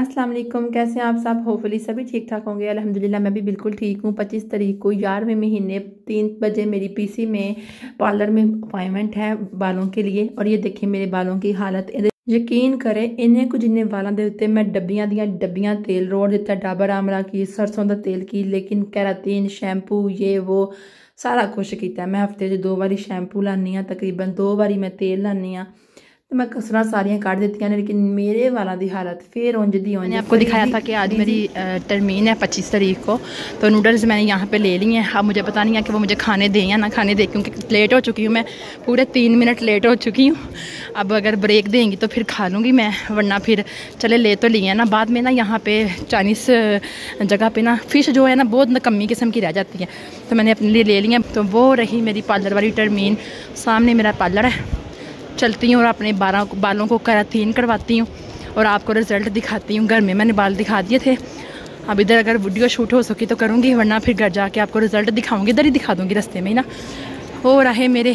असलम कैसे हैं आप सब होपफुली सभी ठीक ठाक होंगे अल्हम्दुलिल्लाह मैं भी बिल्कुल ठीक हूँ पच्चीस तारीख को ग्यारहवें महीने तीन बजे मेरी पीसी में पार्लर में अपॉइंटमेंट है बालों के लिए और ये देखिए मेरे बालों की हालत यकीन करें इन्हें कुछ इन्हें बालों के उत्ते मैं डब्बिया दिया डब्बिया तेल रोड़ दिता डाबर आमला की सरसों का तेल की लेकिन कैरातीन शैम्पू ये वो सारा कुछ किया मैं हफ्ते दो बारी शैम्पू लानी हाँ तकरीबन दो बारी मैं तेल लानी हाँ तो मैं कसरा सारियाँ काट देती हैं लेकिन मेरे वाला दी हालत फिर दी मैंने आपको दिखाया था कि आज मेरी टर्मीन है पच्चीस तारीख को तो नूडल्स मैंने यहाँ पे ले ली हैं अब मुझे पता नहीं है कि वो मुझे खाने दें या ना खाने दें क्योंकि लेट हो चुकी हूँ मैं पूरे तीन मिनट लेट हो चुकी हूँ अब अगर ब्रेक देंगी तो फिर खा लूँगी मैं वरना फिर चले ले तो है ना बाद में ना यहाँ पर चाइनीस जगह पर ना फ़िश जो है ना बहुत कमी किस्म की रह जाती है तो मैंने अपने लिए ले ली है तो वो रही मेरी पार्लर वाली टर्मीन सामने मेरा पार्लर है चलती हूँ और अपने बारा बालों को कराथीन करवाती हूँ और आपको रिज़ल्ट दिखाती हूँ घर में मैंने बाल दिखा दिए थे अब इधर अगर वीडियो शूट हो सकी तो करूँगी वरना फिर घर जाके आपको रिज़ल्ट दिखाऊँगी इधर ही दिखा दूँगी रस्ते में ही ना वो रहे मेरे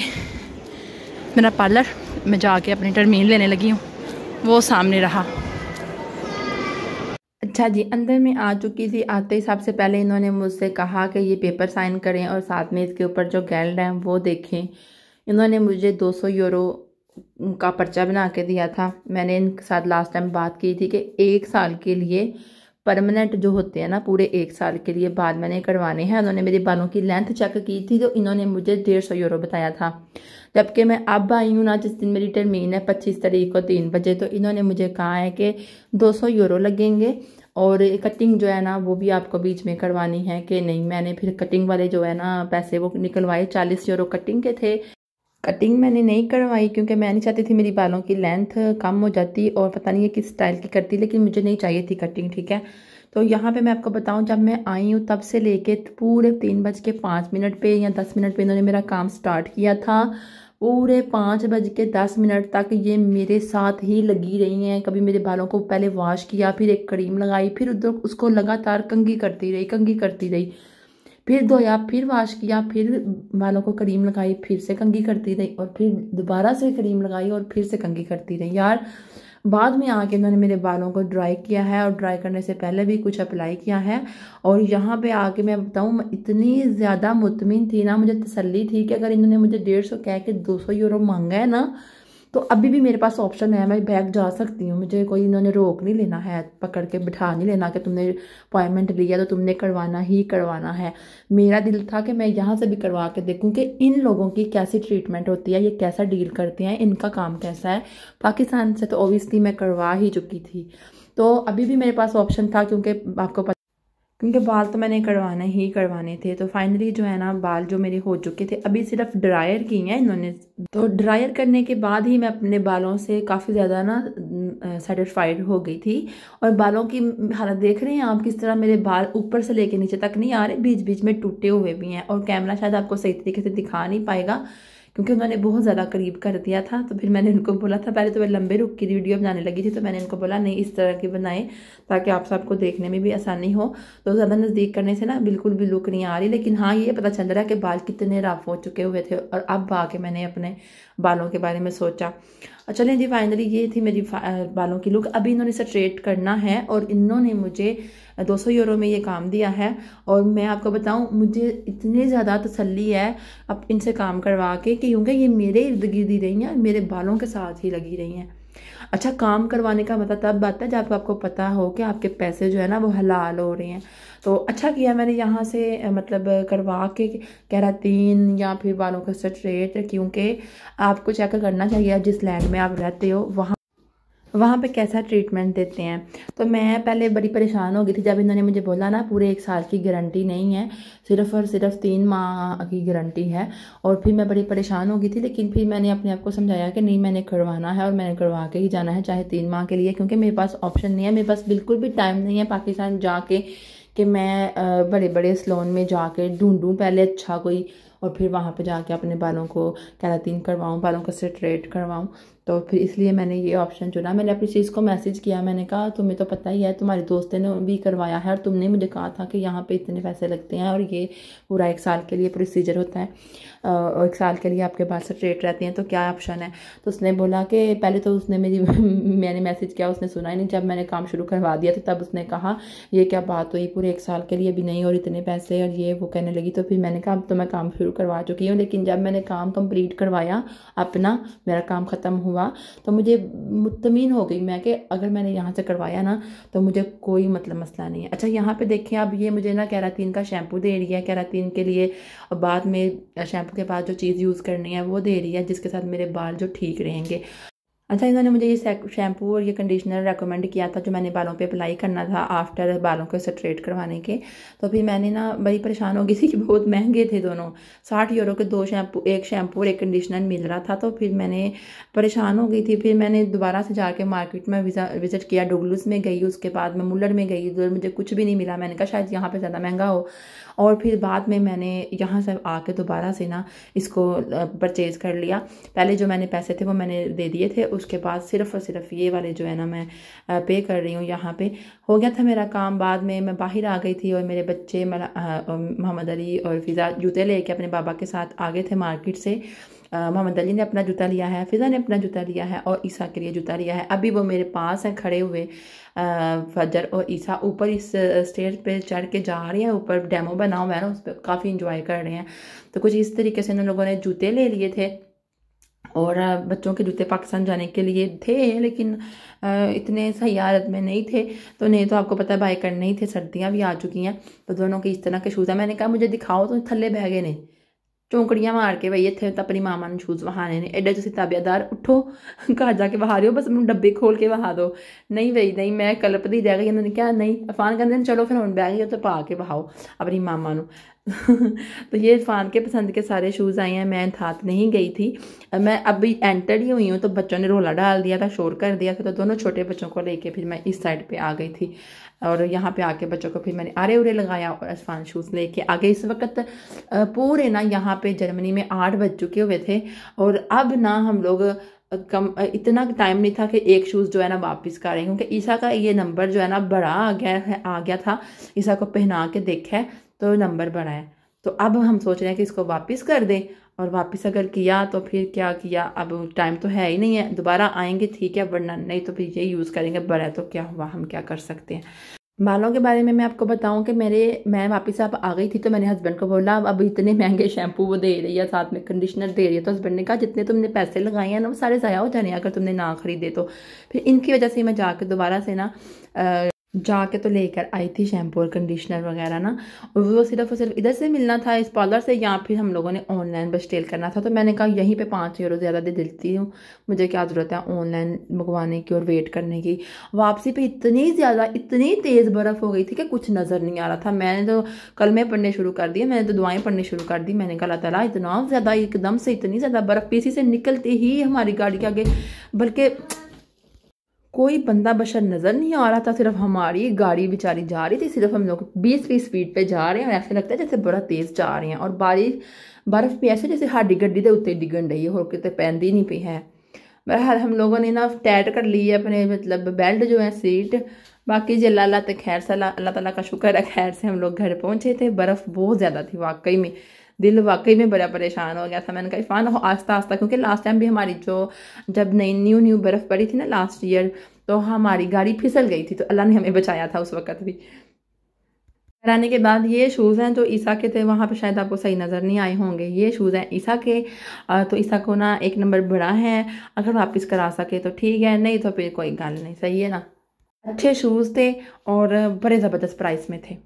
मेरा पार्लर मैं जाके अपनी टर्मीन लेने लगी हूँ वो सामने रहा अच्छा जी अंदर में आ चुकी थी आते ही सबसे पहले इन्होंने मुझसे कहा कि ये पेपर साइन करें और साथ में इसके ऊपर जो गैल्ड है वो देखें इन्होंने मुझे 200 यूरो का पर्चा बना के दिया था मैंने इनके साथ लास्ट टाइम बात की थी कि एक साल के लिए परमानेंट जो होते हैं ना पूरे एक साल के लिए बाल मैंने करवाने हैं उन्होंने मेरे बालों की लेंथ चेक की थी तो इन्होंने मुझे डेढ़ सौ यूरो बताया था जबकि मैं अब आई हूँ ना जिस दिन मेरी टर्मीन है पच्चीस तारीख को तीन बजे तो इन्होंने मुझे कहा है कि दो सौ यूरो लगेंगे और कटिंग जो है ना वो भी आपको बीच में करवानी है कि नहीं मैंने फिर कटिंग वाले जो है ना पैसे वो निकलवाए चालीस यूरो कटिंग के थे कटिंग मैंने नहीं करवाई क्योंकि मैं नहीं चाहती थी मेरी बालों की लेंथ कम हो जाती और पता नहीं है किस स्टाइल की करती लेकिन मुझे नहीं चाहिए थी कटिंग ठीक है तो यहाँ पे मैं आपको बताऊँ जब मैं आई हूँ तब से लेके पूरे तीन बज के पाँच मिनट पे या दस मिनट पे इन्होंने मेरा काम स्टार्ट किया था पूरे पाँच बज के दस मिनट तक ये मेरे साथ ही लगी रही हैं कभी मेरे बालों को पहले वॉश किया फिर एक क्रीम लगाई फिर उधर उसको लगातार कंघी करती रही कंघी करती रही फिर धोया फिर वाश किया फिर बालों को करीम लगाई फिर से कंघी करती रही और फिर दोबारा से करीम लगाई और फिर से कंघी करती रही यार बाद में आके इन्होंने मेरे बालों को ड्राई किया है और ड्राई करने से पहले भी कुछ अप्लाई किया है और यहाँ पे आके मैं बताऊँ इतनी ज़्यादा मुतमिन थी ना मुझे तसल्ली थी कि अगर इन्होंने मुझे डेढ़ सौ कह के दो सौ यूरो मांगा है ना तो अभी भी मेरे पास ऑप्शन है मैं बैग जा सकती हूँ मुझे कोई इन्होंने रोक नहीं लेना है पकड़ के बिठा नहीं लेना कि तुमने अपॉइंटमेंट लिया तो तुमने करवाना ही करवाना है मेरा दिल था कि मैं यहाँ से भी करवा के देखूँ कि इन लोगों की कैसी ट्रीटमेंट होती है ये कैसा डील करते हैं इनका काम कैसा है पाकिस्तान से तो ओबियसली मैं करवा ही चुकी थी तो अभी भी मेरे पास ऑप्शन था क्योंकि आपको क्योंकि बाल तो मैंने करवाना ही करवाने थे तो फाइनली जो है ना बाल जो मेरे हो चुके थे अभी सिर्फ ड्रायर की हैं इन्होंने तो ड्रायर करने के बाद ही मैं अपने बालों से काफ़ी ज़्यादा ना सेटिस्फाइड हो गई थी और बालों की हालत देख रहे हैं आप किस तरह मेरे बाल ऊपर से लेके नीचे तक नहीं आ रहे बीच बीच में टूटे हुए भी हैं और कैमरा शायद आपको सही तरीके से दिखा नहीं पाएगा क्योंकि उन्होंने बहुत ज़्यादा करीब कर दिया था तो फिर मैंने उनको बोला था पहले तो वह लंबे रुख की वीडियो बनाने लगी थी तो मैंने उनको बोला नहीं इस तरह की बनाएं ताकि आप सबको देखने में भी आसानी हो तो ज़्यादा नज़दीक करने से ना बिल्कुल भी लुक नहीं आ रही लेकिन हाँ ये पता चल रहा है कि बाल कितने रफ हो चुके हुए थे और अब आके मैंने अपने बालों के बारे में सोचा और चलें जी फाइनली ये थी मेरी बालों की लुक अभी इन्होंने इसे ट्रेट करना है और इन्होंने मुझे 200 यूरो में ये काम दिया है और मैं आपको बताऊं मुझे इतनी ज़्यादा तसल्ली है अब इनसे काम करवा के कि क्योंकि ये मेरे इर्द गिर्द ही रही हैं मेरे बालों के साथ ही लगी रही हैं अच्छा काम करवाने का मतलब तब आता है जब आपको पता हो कि आपके पैसे जो है ना वो हलाल हो रहे हैं तो अच्छा किया मैंने यहाँ से मतलब करवा के कैरातीन या फिर बालों का स्ट्रेट क्योंकि आपको चेक करना चाहिए जिस लैंड में आप रहते हो वहाँ वहाँ पे कैसा ट्रीटमेंट देते हैं तो मैं पहले बड़ी परेशान हो गई थी जब इन्होंने मुझे बोला ना पूरे एक साल की गारंटी नहीं है सिर्फ और सिर्फ तीन माह की गारंटी है और फिर मैं बड़ी परेशान हो गई थी लेकिन फिर मैंने अपने आप को समझाया कि नहीं मैंने करवाना है और मैंने करवा के ही जाना है चाहे तीन माह के लिए क्योंकि मेरे पास ऑप्शन नहीं है मेरे पास बिल्कुल भी टाइम नहीं है पाकिस्तान जाके कि मैं बड़े बड़े सलोन में जाके ढूंढूं पहले अच्छा कोई और फिर वहाँ पे जाके अपने बालों को कैरातीन करवाऊँ बालों को स्ट्रेट करवाऊँ तो फिर इसलिए मैंने ये ऑप्शन चुना मैंने अपनी चीज़ को मैसेज किया मैंने कहा तुम्हें तो पता ही है तुम्हारे दोस्त ने भी करवाया है और तुमने मुझे कहा था कि यहाँ पे इतने पैसे लगते हैं और ये पूरा एक साल के लिए प्रोसीजर होता है और एक साल के लिए आपके पास स्ट्रेट रहती हैं तो क्या ऑप्शन है तो उसने बोला कि पहले तो उसने मेरी मैंने मैसेज किया उसने सुना ही नहीं जब मैंने काम शुरू करवा दिया तो तब उसने कहा ये क्या बात हुई पूरे एक साल के लिए भी नहीं और इतने पैसे और ये वो कहने लगी तो फिर मैंने कहा अब तो मैं काम शुरू करवा चुकी हूँ लेकिन जब मैंने काम कम्प्लीट करवाया अपना मेरा काम ख़त्म हुआ हुआ तो मुझे मुतमिन हो गई मैं कि अगर मैंने यहाँ से करवाया ना तो मुझे कोई मतलब मसला नहीं है अच्छा यहाँ पे देखें अब ये मुझे ना कैरातीन का शैम्पू दे रही है कैरातीन के लिए बाद में शैम्पू के बाद जो चीज़ यूज़ करनी है वो दे रही है जिसके साथ मेरे बाल जो ठीक रहेंगे अच्छा इन्होंने मुझे ये शैम्पू और ये कंडीशनर रेकमेंड किया था जो मैंने बालों पे अप्लाई करना था आफ्टर बालों को स्ट्रेट करवाने के तो फिर मैंने ना बड़ी परेशान हो गई थी कि बहुत महंगे थे दोनों साठ यूरो के दो शैम्पू एक शैम्पू और एक कंडीशनर मिल रहा था तो फिर मैंने परेशान हो गई थी फिर मैंने दोबारा से जाके मार्केट में विज़िट किया डुगलूस में गई उसके बाद मैं मुलर में गई उधर मुझे कुछ भी नहीं मिला मैंने कहा शायद यहाँ पर ज़्यादा महंगा हो और फिर बाद में मैंने यहाँ से आके दोबारा से ना इसको परचेज़ कर लिया पहले जो मैंने पैसे थे वो मैंने दे दिए थे उसके बाद सिर्फ़ और सिर्फ ये वाले जो है ना मैं पे कर रही हूँ यहाँ पे हो गया था मेरा काम बाद में मैं बाहर आ गई थी और मेरे बच्चे मोहम्मद अली और फिज़ा जूते लेके अपने बाबा के साथ आ गए थे मार्केट से मोहम्मद अली ने अपना जूता लिया है फ़िज़ा ने अपना जूता लिया है और ईसा के लिए जूता लिया है अभी वो मेरे पास हैं खड़े हुए फजर और ईसा ऊपर इस स्टेज पे चढ़ के जा रहे हैं ऊपर डेमो बना हुआ है ना उस पर काफ़ी इंजॉय कर रहे हैं तो कुछ इस तरीके से उन लोगों ने जूते ले लिए थे और बच्चों के जूते पाकिस्तान जाने के लिए थे लेकिन इतने सही हालत में नहीं थे तो नहीं तो आपको पता है बाय करने ही थे सर्दियाँ भी आ चुकी हैं तो दोनों के इस तरह के शूज़ हैं मैंने कहा मुझे दिखाओ तो थल्ले बह गए नहीं ਚੌਂਕੜੀਆਂ ਮਾਰ ਕੇ ਬਈ ਇੱਥੇ ਤਾਂ ਆਪਣੀ ਮਾਮਾ ਨੂੰ ਸ਼ੂਜ਼ ਵਹਾਣੇ ਨੇ ਐਡੇ ਤੁਸੀਂ ਤਾਬਿਆਦਾਰ ਉੱਠੋ ਘਰ ਜਾ ਕੇ ਵਹਾ ਰਿਓ ਬਸ ਮੈਨੂੰ ਡੱਬੇ ਖੋਲ ਕੇ ਵਹਾ ਦਿਓ ਨਹੀਂ ਬਈ ਨਹੀਂ ਮੈਂ ਕਲਪਦੀ ਰਹਿ ਗਈ ਇਹਨਾਂ ਨੇ ਕਿਹਾ ਨਹੀਂ ਅਫਾਨ ਕਹਿੰਦੇ ਨੇ ਚਲੋ ਫਿਰ ਹੁਣ ਬੈਗ ਇਹ ਤਾਂ ਪਾ ਕੇ ਵਹਾਓ अपनी मामा नु तो ये इरफान के पसंद के सारे शूज़ आए हैं मैं थात नहीं गई थी मैं अभी एंटर ही हुई हूँ तो बच्चों ने रोला डाल दिया था शोर कर दिया था तो दोनों छोटे बच्चों को लेके फिर मैं इस साइड पे आ गई थी और यहाँ पे आके बच्चों को फिर मैंने आरे उरे लगाया और अरफान शूज़ लेके आगे इस वक्त पूरे ना यहाँ पे जर्मनी में आठ बज चुके हुए थे और अब ना हम लोग कम इतना टाइम नहीं था कि एक शूज़ जो है ना वापस कर रहे हैं क्योंकि ईसा का ये नंबर जो है ना बड़ा आ गया है आ गया था ईसा को पहना के देखा है तो नंबर बड़ा है तो अब हम सोच रहे हैं कि इसको वापस कर दें और वापस अगर किया तो फिर क्या किया अब टाइम तो है ही नहीं है दोबारा आएंगे ठीक है वरना नहीं तो फिर ये यूज़ करेंगे बड़ा तो क्या हुआ हम क्या कर सकते हैं बालों के बारे में मैं आपको बताऊं कि मेरे मैं वापस आप आ गई थी तो मैंने हस्बैंड को बोला अब इतने महंगे शैम्पू वो दे रही है साथ में कंडीशनर दे रही है तो हस्बैंड ने कहा जितने तुमने पैसे लगाए हैं ना वो सारे ज़ाया हो जाने अगर तुमने ना खरीदे तो फिर इनकी वजह से मैं जाकर दोबारा से ना जाके तो लेकर आई थी शैम्पू और कंडीशनर वगैरह ना और वो सिर्फ और सिर्फ इधर से मिलना था इस पार्लर से या फिर हम लोगों ने ऑनलाइन बस टेल करना था तो मैंने कहा यहीं पे पाँच यूरो ज़्यादा दे देती हूँ मुझे क्या ज़रूरत है ऑनलाइन मंगवाने की और वेट करने की वापसी पे इतनी ज़्यादा इतनी तेज़ बर्फ़ हो गई थी कि कुछ नज़र नहीं आ रहा था मैंने तो कलमे पढ़ने शुरू कर दिए मैंने तो दुआएँ पढ़ने शुरू कर दी मैंने कहा तला इतना ज़्यादा एकदम से इतनी ज़्यादा बर्फ़ पीसी से निकलते ही हमारी गाड़ी के आगे बल्कि कोई बंदा बशर नज़र नहीं आ रहा था सिर्फ हमारी गाड़ी बेचारी जा रही थी सिर्फ हम लोग बीस की स्पीड पे जा रहे हैं और ऐसे लगता है जैसे बड़ा तेज़ जा रहे हैं और बारिश बर्फ़ भी ऐसे जैसे हाडी गड्डी तो उत्ते डिगन रही है और कितने पैंदी नहीं पी है बहरहाल हम लोगों ने ना टैट कर ली है अपने मतलब बेल्ट जो है सीट बाकी जी अल्लाह तो खैर से अल्लाह ताला का शुक्र है खैर से हम लोग घर पहुँचे थे बर्फ़ बहुत ज़्यादा थी वाकई में दिल वाकई में बड़ा परेशान हो गया था मैंने कहा इरफान आस्ता आस्ता क्योंकि लास्ट टाइम भी हमारी जो जब नई न्यू न्यू बर्फ़ पड़ी थी ना लास्ट ईयर तो हमारी गाड़ी फिसल गई थी तो अल्लाह ने हमें बचाया था उस वक्त भी कराने के बाद ये शूज़ हैं जो ईसा के थे वहाँ पे शायद आपको सही नज़र नहीं आए होंगे ये शूज़ हैं ईसा के तो ईसा को ना एक नंबर बड़ा है अगर वापस करा सके तो ठीक है नहीं तो फिर कोई गल नहीं सही है ना अच्छे शूज़ थे और बड़े ज़बरदस्त प्राइस में थे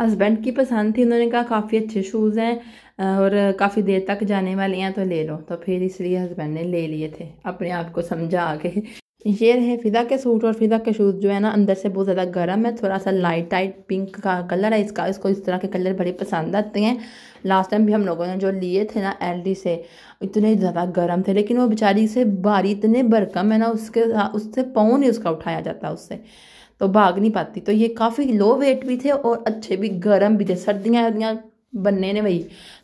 हस्बैंड की पसंद थी उन्होंने कहा काफ़ी अच्छे शूज़ हैं और काफ़ी देर तक जाने वाले हैं तो ले लो तो फिर इसलिए हस्बैंड ने ले लिए थे अपने आप को समझा के ये रहे फिदा के सूट और फिदा के शूज़ जो है ना अंदर से बहुत ज़्यादा गर्म है थोड़ा सा लाइट टाइट पिंक का कलर है इसका इसको इस तरह के कलर बड़े पसंद आते हैं लास्ट टाइम भी हम लोगों ने जो लिए थे ना एल से इतने ज़्यादा गर्म थे लेकिन वो बेचारी से भारी इतने बरकम है ना उसके उससे पाँव नहीं उसका उठाया जाता उससे तो भाग नहीं पाती तो ये काफ़ी लो वेट भी थे और अच्छे भी गर्म भी थे सर्दियाँ सर्दियाँ बनने ने वही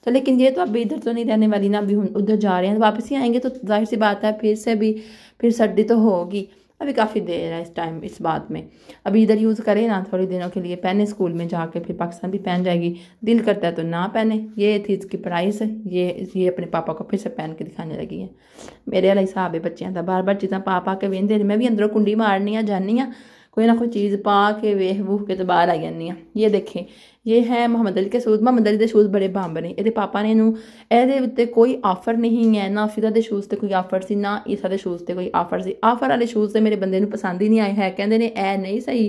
तो लेकिन ये तो अभी इधर तो नहीं रहने वाली ना अभी उधर जा रहे हैं तो वापस ही आएंगे तो जाहिर सी बात है फिर से भी फिर सर्दी तो होगी अभी काफ़ी देर है इस टाइम इस बात में अभी इधर यूज़ करें ना थोड़ी दिनों के लिए पहने स्कूल में जाके फिर पाकिस्तान भी पहन जाएगी दिल करता है तो ना पहने ये थी इसकी प्राइस ये ये अपने पापा को फिर से पहन के दिखाने लगी है मेरे वाला हिसाब है बच्चियाँ था बार बार जितना पापा के वेंदे मैं भी अंदरों कुंडी मारनी है जानी हाँ कोई ना कोई चीज़ पा के वूह के तो बहर आ जानी ये देखें ਇਹ ਹੈ ਮੁਹੰਮਦ ਅਲੀ ਦੇ ਸ਼ੂਜ਼ ਮੁਹੰਮਦ ਅਲੀ ਦੇ ਸ਼ੂਜ਼ ਬੜੇ ਬੰਬ ਨੇ ਇਹਦੇ ਪਾਪਾ ਨੇ ਇਹਨੂੰ ਇਹਦੇ ਉੱਤੇ ਕੋਈ ਆਫਰ ਨਹੀਂ ਹੈ ਨਾ ਫਿਦਾ ਦੇ ਸ਼ੂਜ਼ ਤੇ ਕੋਈ ਆਫਰ ਸੀ ਨਾ ਇਸਾ ਦੇ ਸ਼ੂਜ਼ ਤੇ ਕੋਈ ਆਫਰ ਸੀ ਆਫਰ ਵਾਲੇ ਸ਼ੂਜ਼ ਤੇ ਮੇਰੇ ਬੰਦੇ ਨੂੰ ਪਸੰਦ ਹੀ ਨਹੀਂ ਆਏ ਹੈ ਕਹਿੰਦੇ ਨੇ ਇਹ ਨਹੀਂ ਸਹੀ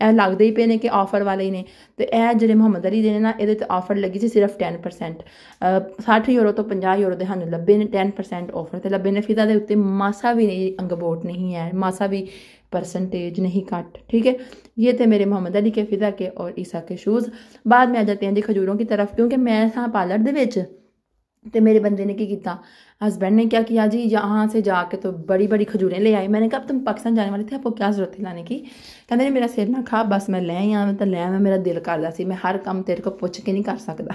ਇਹ ਲੱਗਦੇ ਹੀ ਪਏ ਨੇ ਕਿ ਆਫਰ ਵਾਲੇ ਹੀ ਨੇ ਤੇ ਇਹ ਜਿਹੜੇ ਮੁਹੰਮਦ ਅਲੀ ਦੇ ਨੇ ਨਾ ਇਹਦੇ ਤੇ ਆਫਰ ਲੱਗੀ ਸੀ ਸਿਰਫ 10% 60 ਯੂਰੋ ਤੋਂ 50 ਯੂਰੋ ਦੇ ਸਾਨੂੰ ਲੱਭੇ ਨੇ 10% ਆਫਰ ਤੇ ਲੱਭੇ ਨੇ ਫਿਦਾ ਦੇ ਉੱਤੇ ਮਾਸਾ ਵੀ ਨਹੀਂ ਅੰਗਬੋਟ ਨਹੀਂ ਹੈ ਮਾਸਾ ਵੀ ਪਰਸੈਂਟੇਜ ਨਹੀਂ ਕੱਟ ਠੀਕ ਹੈ ਇਹ ਤੇ ਮੇਰੇ ਮੁਹੰਮਦ ਅਲੀ ਕੇ ਫਿਦਾ ਕੇ ਔਰ ईसा ਕੇ ਸ਼ੂਜ਼ ਬਾਅਦ ਮੈਂ ਆ ਜਾਂਦੀ ਹਾਂ ਜੀ ਖਜੂਰੋਂ ਦੀ ਤਰਫ ਕਿਉਂਕਿ ਮੈਂ ਸਾਂ ਪਾਲਰ ਦੇ ਵਿੱਚ ਤੇ ਮੇਰੇ ਬੰਦੇ ਨੇ ਕੀ ਕੀਤਾ ਹਸਬੰਡ ਨੇ ਕਿਹਾ ਕਿ ਆ ਜੀ ਯਹਾਂ ਸੇ ਜਾ ਕੇ ਤੋ ਬੜੀ ਬੜੀ ਖਜੂਰੇ ਲੈ ਆਏ ਮੈਨੇ ਕਿਹਾ ਤੁਮ ਪਾਕਿਸਤਾਨ ਜਾਣ ਵਾਲੇ ਥੇ ਆਪੋ ਕੀ ਜ਼ਰੂਰਤ ਹੈ ਲਾਣੇ ਕੀ ਕਹਿੰਦੇ ਮੇਰਾ ਸਿਰ ਨਾ ਖਾ ਬਸ ਮੈਂ ਲੈ ਆਂ ਤਾਂ ਲੈ ਮੈਂ ਮੇਰਾ ਦਿਲ ਕਰਦਾ ਸੀ ਮੈਂ ਹਰ ਕੰਮ ਤੇਰੇ ਕੋ ਪੁੱਛ ਕੇ ਨਹੀਂ ਕਰ ਸਕਦਾ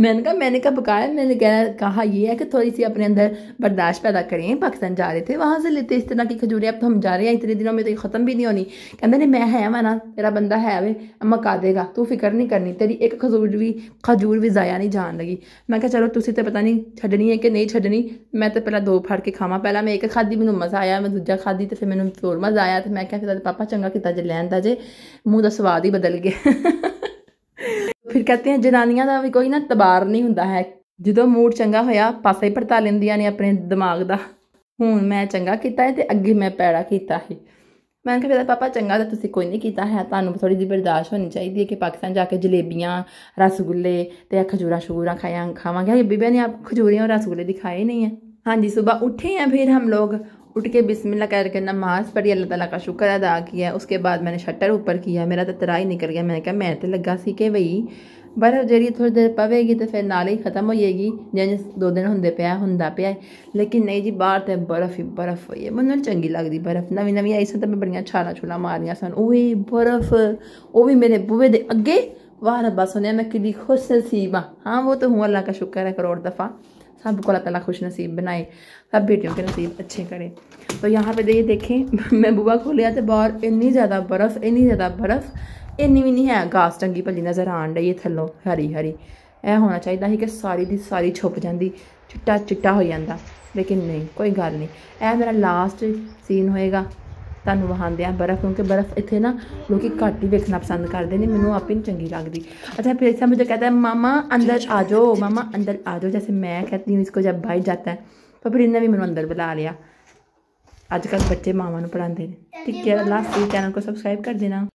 मैंने कहा मैंने कहा बकाया मैंने कहा कहा यह है कि थोड़ी सी अपने अंदर बर्दाश्त पैदा करें पाकिस्तान जा रहे थे वहाँ से लेते इस तरह की खजूरें अब तो हम जा रहे हैं इतने दिनों में तो ये ख़त्म भी नहीं होनी कहते मैं है वाना तेरा बंदा है वे अम्मा का देगा तू फिक्र नहीं करनी तेरी एक खजूर भी खजूर भी ज़ाया नहीं जान लगी ਮੈਂ ਕਿਹਾ ਚਲੋ ਤੁਸੀਂ ਤੇ ਪਤਾ ਨਹੀਂ ਛੱਡਣੀ ਹੈ ਕਿ ਨਹੀਂ ਛੱਡਣੀ ਮੈਂ ਤਾਂ ਪਹਿਲਾਂ ਦੋ ਫੜ ਕੇ ਖਾਵਾਂ ਪਹਿਲਾਂ ਮੈਂ ਇੱਕ ਖਾਦੀ ਮੈਨੂੰ ਮਜ਼ਾ ਆਇਆ ਮੈਂ ਦੂਜਾ ਖਾਦੀ ਤੇ ਫਿਰ ਮੈਨੂੰ ਹੋਰ ਮਜ਼ਾ ਆਇਆ ਤੇ ਮੈਂ ਕਿਹਾ ਫਿਰ ਪਾਪਾ ਚੰਗਾ ਕੀਤਾ ਜੇ ਲੈਣ ਦਾ ਜੇ ਮੂੰਹ ਦਾ ਸਵਾਦ ਹੀ ਬਦਲ ਗਿਆ ਕਹਤੇ ਹਨ ਜਨਾਨੀਆਂ ਦਾ ਵੀ ਕੋਈ ਨਾ ਤਬਾਰ ਨਹੀਂ ਹੁੰਦਾ ਹੈ ਜਦੋਂ ਮੂਡ ਚੰਗਾ ਹੋਇਆ ਪਾਸਾ ਹੀ ਪਰਤਾ ਲੈਂਦੀਆਂ ਨੇ ਆਪਣੇ ਦਿਮਾਗ ਦਾ ਹੁਣ ਮੈਂ ਚੰਗਾ ਕੀਤਾ ਹੈ ਤੇ ਅੱਗੇ ਮੈਂ ਪੈੜਾ ਕੀਤਾ ਹੈ ਮੈਂ ਕਿਹਾ ਮੇਰਾ ਪਾਪਾ ਚੰਗਾ ਤਾਂ ਤੁਸੀਂ ਕੋਈ ਨਹੀਂ ਕੀਤਾ ਹੈ ਤੁਹਾਨੂੰ ਥੋੜੀ ਜਿਹੀ ਬਰਦਾਸ਼ਤ ਹੋਣੀ ਚਾਹੀਦੀ ਹੈ ਕਿ ਪਾਕਿਸਤਾਨ ਜਾ ਕੇ ਜਲੇਬੀਆਂ ਰਸਗੁੱਲੇ ਤੇ ਖਜੂਰਾ ਸ਼ੂਰਾ ਖਾਇਆ ਖਾਵਾਂਗੇ ਬੀਬੀ ਨੇ ਆਪ ਖਜੂਰੀਆਂ ਔਰ ਰਸਗੁੱਲੇ ਦਿਖਾਏ ਨਹੀਂ ਹੈ ਹਾਂਜੀ ਸਵੇਰ ਉੱਠੇ ਆ ਫਿਰ ਹਮ ਲੋਗ ਉੱਠ ਕੇ ਬਿਸਮਿਲ੍ਲਾ करके ਕੇ ਨਮਾਜ਼ अल्लाह ਅੱਲਾਹ ਤਾਲਾ ਦਾ ਸ਼ੁਕਰ ਅਦਾ उसके बाद मैंने शटर ऊपर किया मेरा तो तरा ਹੀ ਨਿਕਲ ਗਿਆ ਮੈਂ ਕਿਹਾ ਮੈਂ ਤੇ ਲੱਗਾ ਸੀ ਕਿ भाई बर्फ जेह्ड़ी थोड़ी देर पवेगी तो फिर नाले ही खत्म हो जाएगी जियां दो दिन होंगे पे हों पे है लेकिन नहीं जी बहर तो बर्फ ही बर्फ हो मैं चंकी लगती बर्फ नवी नवी आई सन तो मैं बड़ियां छाला छूला मारिया सन उ बर्फ वह भी मेरे बूहे के अगे वाह बस सुनिया मैं कि खुश नसीब हाँ हाँ वो तो हूँ अल्लाह का शुक्र है करोड़ दफ़ा सब को अल्लाह खुश नसीब बनाए सब बेटियों के नसीब अच्छे करे तो यहाँ पे देखिए देखें मैं बुआ खोलिया तो बहुत इन्नी ज़्यादा बर्फ़ इन्नी ज़्यादा बर्फ़ ਇੰਨੀ ਵੀ ਨਹੀਂ ਹੈ ਗਾਸ ਚੰਗੀ ਭੱਲੀ ਨਜ਼ਰ ਆਣ ਰਹੀ ਹੈ ਥੱਲੋਂ ਹਰੀ ਹਰੀ ਇਹ ਹੋਣਾ ਚਾਹੀਦਾ ਸੀ ਕਿ ਸਾਰੀ ਦੀ ਸਾਰੀ ਛੁੱਪ ਜਾਂਦੀ ਚਿੱਟਾ ਚਿੱਟਾ ਹੋ ਜਾਂਦਾ ਲੇਕਿਨ ਨਹੀਂ ਕੋਈ ਗੱਲ ਨਹੀਂ ਇਹ ਮੇਰਾ ਲਾਸਟ ਸੀਨ ਹੋਏਗਾ ਤੁਹਾਨੂੰ ਵਹਾਂਦੇ ਆ ਬਰਫ਼ ਕਿਉਂਕਿ ਬਰਫ਼ ਇੱਥੇ ਨਾ ਲੋਕੀ ਘੱਟ ਹੀ ਵੇਖਣਾ ਪਸੰਦ ਕਰਦੇ ਨੇ ਮੈਨੂੰ ਆਪੇ ਨਹੀਂ ਚੰਗੀ ਲੱਗਦੀ ਅੱਛਾ ਫਿਰ ਇਸਾ ਮੈਨੂੰ ਕਹਿੰਦਾ ਮਾਮਾ ਅੰਦਰ ਆ ਜਾਓ ਮਾਮਾ ਅੰਦਰ ਆ ਜਾਓ ਜੈਸੇ ਮੈਂ ਕਹਤੀ ਹੂੰ ਇਸਕੋ ਜਬ ਬਾਹਰ ਜਾਤਾ ਹੈ ਪਰ ਫਿਰ ਇਹਨੇ ਵੀ ਮੈਨੂੰ ਅੰਦਰ ਬੁਲਾ ਲਿਆ ਅੱਜ ਕੱਲ ਬੱਚੇ ਮਾਵਾਂ ਨੂੰ ਪੜਾਉਂਦੇ ਨੇ ਠੀਕ ਹੈ ਲਾਸਟ ਚੈਨਲ ਕੋ ਸਬਸਕ੍ਰਾਈਬ ਕਰ ਦੇਣਾ